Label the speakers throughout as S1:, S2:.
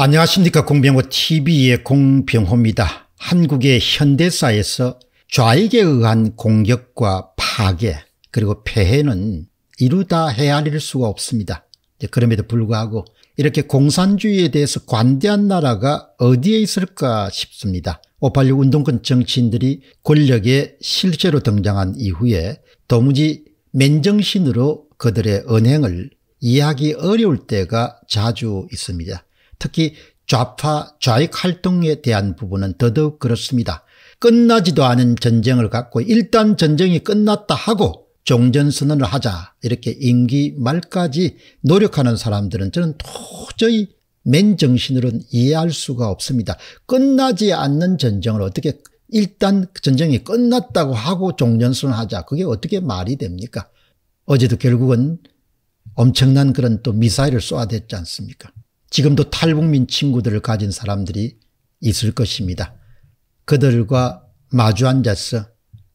S1: 안녕하십니까 공병호 tv의 공병호입니다. 한국의 현대사에서 좌익에 의한 공격과 파괴 그리고 폐해는 이루다 헤아릴 수가 없습니다. 예, 그럼에도 불구하고 이렇게 공산주의에 대해서 관대한 나라가 어디에 있을까 싶습니다. 586 운동권 정치인들이 권력에 실제로 등장한 이후에 도무지 맨정신으로 그들의 언행을 이해하기 어려울 때가 자주 있습니다. 특히 좌파 좌익 활동에 대한 부분은 더더욱 그렇습니다. 끝나지도 않은 전쟁을 갖고 일단 전쟁이 끝났다 하고 종전선언을 하자 이렇게 임기 말까지 노력하는 사람들은 저는 도저히 맨정신으로는 이해할 수가 없습니다. 끝나지 않는 전쟁을 어떻게 일단 전쟁이 끝났다고 하고 종전선언하자 그게 어떻게 말이 됩니까? 어제도 결국은 엄청난 그런 또 미사일을 쏘아댔지 않습니까? 지금도 탈북민 친구들을 가진 사람들이 있을 것입니다. 그들과 마주 앉아서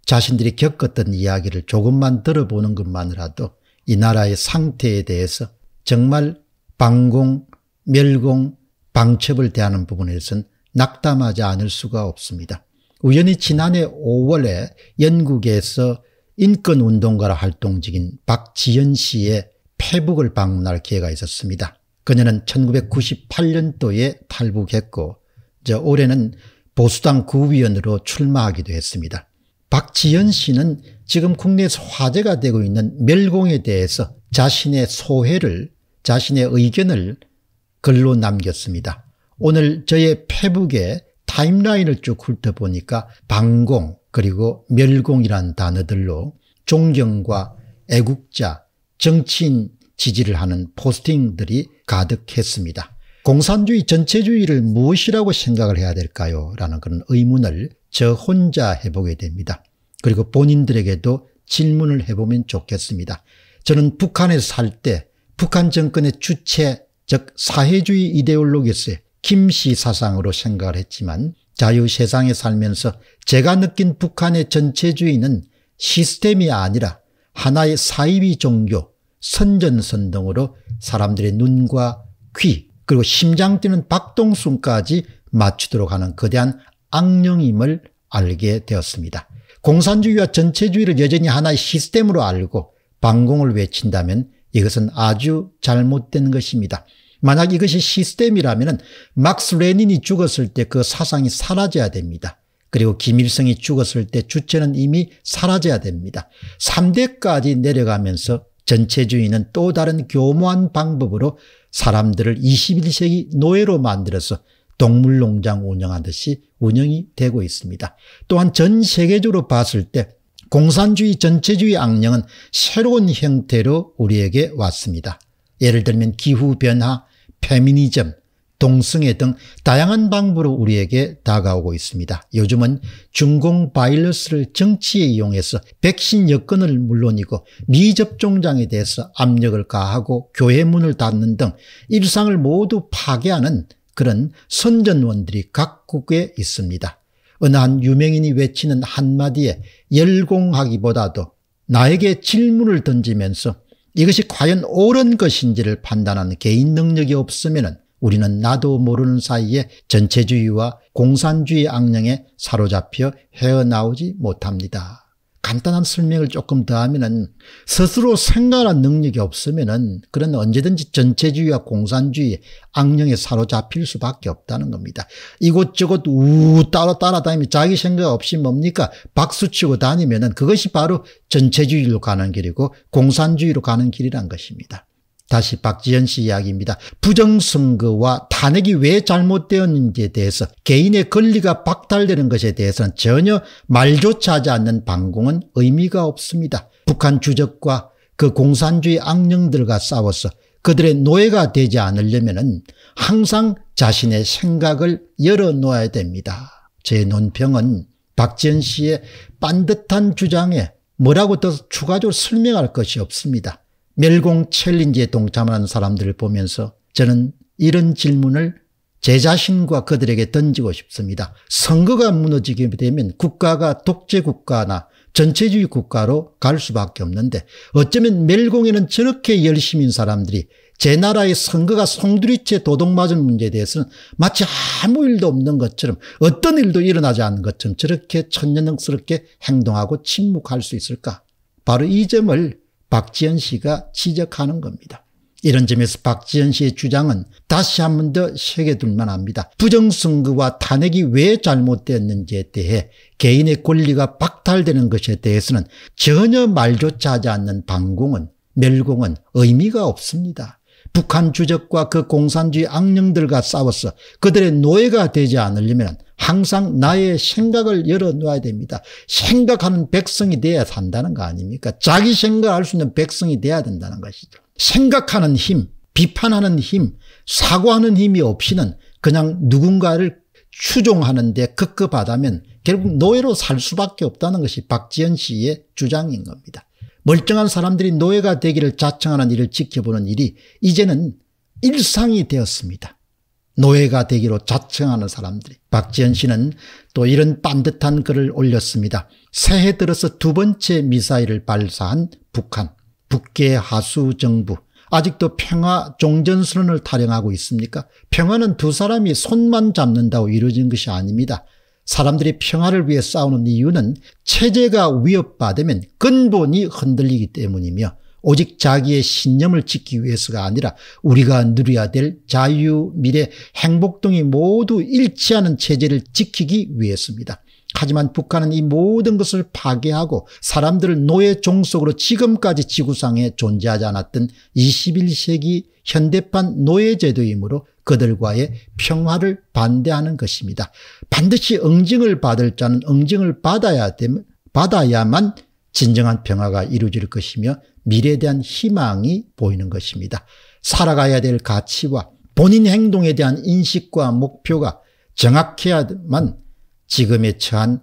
S1: 자신들이 겪었던 이야기를 조금만 들어보는 것만으로도이 나라의 상태에 대해서 정말 방공, 멸공, 방첩을 대하는 부분에선 낙담하지 않을 수가 없습니다. 우연히 지난해 5월에 영국에서 인권운동가로 활동 중인 박지연 씨의 페북을 방문할 기회가 있었습니다. 그녀는 1998년도에 탈북했고 저 올해는 보수당 구위원으로 출마하기도 했습니다. 박지연 씨는 지금 국내에서 화제가 되고 있는 멸공에 대해서 자신의 소회를 자신의 의견을 글로 남겼습니다. 오늘 저의 페북에 타임라인을 쭉 훑어보니까 방공 그리고 멸공이란 단어들로 존경과 애국자, 정치인 지지를 하는 포스팅들이 가득했습니다. 공산주의 전체주의를 무엇이라고 생각을 해야 될까요? 라는 그런 의문을 저 혼자 해보게 됩니다. 그리고 본인들에게도 질문을 해보면 좋겠습니다. 저는 북한에 살 때 북한 정권의 주체 즉 사회주의 이데올로기스의 김씨 사상으로 생각을 했지만 자유세상에 살면서 제가 느낀 북한의 전체주의는 시스템이 아니라 하나의 사이비 종교 선전선동으로 사람들의 눈과 귀 그리고 심장 뛰는 박동순까지 맞추도록 하는 거대한 악령임을 알게 되었습니다. 공산주의와 전체주의를 여전히 하나의 시스템으로 알고 반공을 외친다면 이것은 아주 잘못된 것입니다. 만약 이것이 시스템이라면 막스 레닌이 죽었을 때 그 사상이 사라져야 됩니다. 그리고 김일성이 죽었을 때 주체는 이미 사라져야 됩니다. 3대까지 내려가면서 전체주의는 또 다른 교묘한 방법으로 사람들을 21세기 노예로 만들어서 동물농장 운영하듯이 운영이 되고 있습니다. 또한 전 세계적으로 봤을 때 공산주의 전체주의 악령은 새로운 형태로 우리에게 왔습니다. 예를 들면 기후변화, 페미니즘, 동승애 등 다양한 방법으로 우리에게 다가오고 있습니다. 요즘은 중공 바이러스를 정치에 이용해서 백신 여건을 물론이고 미접종장에 대해서 압력을 가하고 교회 문을 닫는 등 일상을 모두 파괴하는 그런 선전원들이 각국에 있습니다. 어느 한 유명인이 외치는 한마디에 열공하기보다도 나에게 질문을 던지면서 이것이 과연 옳은 것인지를 판단하는 개인 능력이 없으면 우리는 나도 모르는 사이에 전체주의와 공산주의 악령에 사로잡혀 헤어나오지 못합니다. 간단한 설명을 조금 더하면은 스스로 생각할 능력이 없으면은 그런 언제든지 전체주의와 공산주의 악령에 사로잡힐 수밖에 없다는 겁니다. 이곳저곳 우따로 따라다니면 자기 생각 없이 뭡니까 박수치고 다니면은 그것이 바로 전체주의로 가는 길이고 공산주의로 가는 길이란 것입니다. 다시 박지현 씨 이야기입니다. 부정선거와 탄핵이 왜 잘못되었는지에 대해서 개인의 권리가 박탈되는 것에 대해서는 전혀 말조차 하지 않는 방공은 의미가 없습니다. 북한 주적과 그 공산주의 악령들과 싸워서 그들의 노예가 되지 않으려면 항상 자신의 생각을 열어놓아야 됩니다. 제 논평은 박지현 씨의 반듯한 주장에 뭐라고 더 추가적으로 설명할 것이 없습니다. 멸공 챌린지에 동참하는 사람들을 보면서 저는 이런 질문을 제 자신과 그들에게 던지고 싶습니다. 선거가 무너지게 되면 국가가 독재국가나 전체주의 국가로 갈 수밖에 없는데 어쩌면 멜공에는 저렇게 열심인 사람들이 제 나라의 선거가 송두리째 도둑맞은 문제에 대해서는 마치 아무 일도 없는 것처럼 어떤 일도 일어나지 않는 것처럼 저렇게 천년능스럽게 행동하고 침묵할 수 있을까? 바로 이 점을 박지연 씨가 지적하는 겁니다. 이런 점에서 박지현 씨의 주장은 다시 한 번더 새겨둘만 합니다. 부정선거와 탄핵이 왜 잘못됐는지에 대해 개인의 권리가 박탈되는 것에 대해서는 전혀 말조차 하지 않는 방공은 멸공은 의미가 없습니다. 북한 주적과 그 공산주의 악령들과 싸워서 그들의 노예가 되지 않으려면 항상 나의 생각을 열어놓아야 됩니다. 생각하는 백성이 돼야 산다는 거 아닙니까? 자기 생각할 수 있는 백성이 돼야 된다는 것이죠. 생각하는 힘, 비판하는 힘, 사고하는 힘이 없이는 그냥 누군가를 추종하는데 급급하다면 결국 노예로 살 수밖에 없다는 것이 박지현 씨의 주장인 겁니다. 멀쩡한 사람들이 노예가 되기를 자청하는 일을 지켜보는 일이 이제는 일상이 되었습니다. 노예가 되기로 자청하는 사람들이. 박지현 씨는 또 이런 반듯한 글을 올렸습니다. 새해 들어서 두 번째 미사일을 발사한 북한, 북계 하수 정부, 아직도 평화 종전선언을 타령하고 있습니까? 평화는 두 사람이 손만 잡는다고 이루어진 것이 아닙니다. 사람들이 평화를 위해 싸우는 이유는 체제가 위협받으면 근본이 흔들리기 때문이며 오직 자기의 신념을 지키기 위해서가 아니라 우리가 누려야 될 자유, 미래, 행복 등이 모두 일치하는 체제를 지키기 위해서입니다. 하지만 북한은 이 모든 것을 파괴하고 사람들을 노예 종속으로 지금까지 지구상에 존재하지 않았던 21세기 현대판 노예제도이므로 그들과의 평화를 반대하는 것입니다. 반드시 응징을 받을 자는 응징을 받아야 됨, 받아야만 진정한 평화가 이루어질 것이며 미래에 대한 희망이 보이는 것입니다. 살아가야 될 가치와 본인 행동에 대한 인식과 목표가 정확해야만 지금에 처한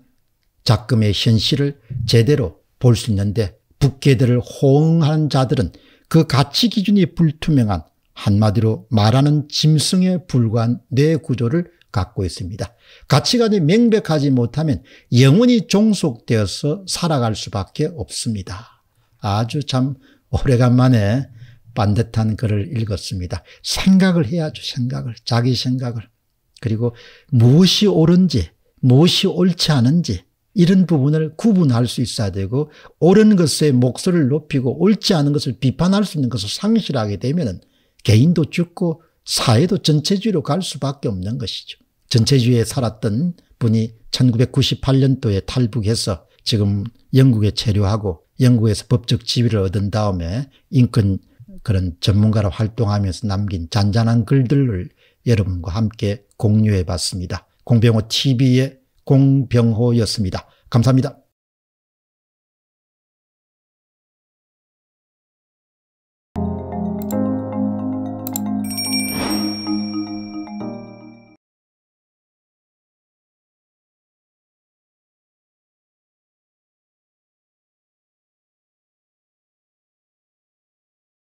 S1: 작금의 현실을 제대로 볼 수 있는데 북계들을 호응하는 자들은 그 가치 기준이 불투명한 한마디로 말하는 짐승에 불과한 뇌 구조를 갖고 있습니다. 가치관이 명백하지 못하면 영원히 종속되어서 살아갈 수밖에 없습니다. 아주 참 오래간만에 반듯한 글을 읽었습니다. 생각을 해야죠. 생각을. 자기 생각을. 그리고 무엇이 옳은지 무엇이 옳지 않은지 이런 부분을 구분할 수 있어야 되고 옳은 것에 목소리를 높이고 옳지 않은 것을 비판할 수 있는 것을 상실하게 되면 개인도 죽고 사회도 전체주의로 갈 수밖에 없는 것이죠. 전체주의에 살았던 분이 1998년도에 탈북해서 지금 영국에 체류하고 영국에서 법적 지위를 얻은 다음에 인권 그런 전문가로 활동하면서 남긴 잔잔한 글들을 여러분과 함께 공유해 봤습니다. 공병호 TV의 공병호였습니다. 감사합니다.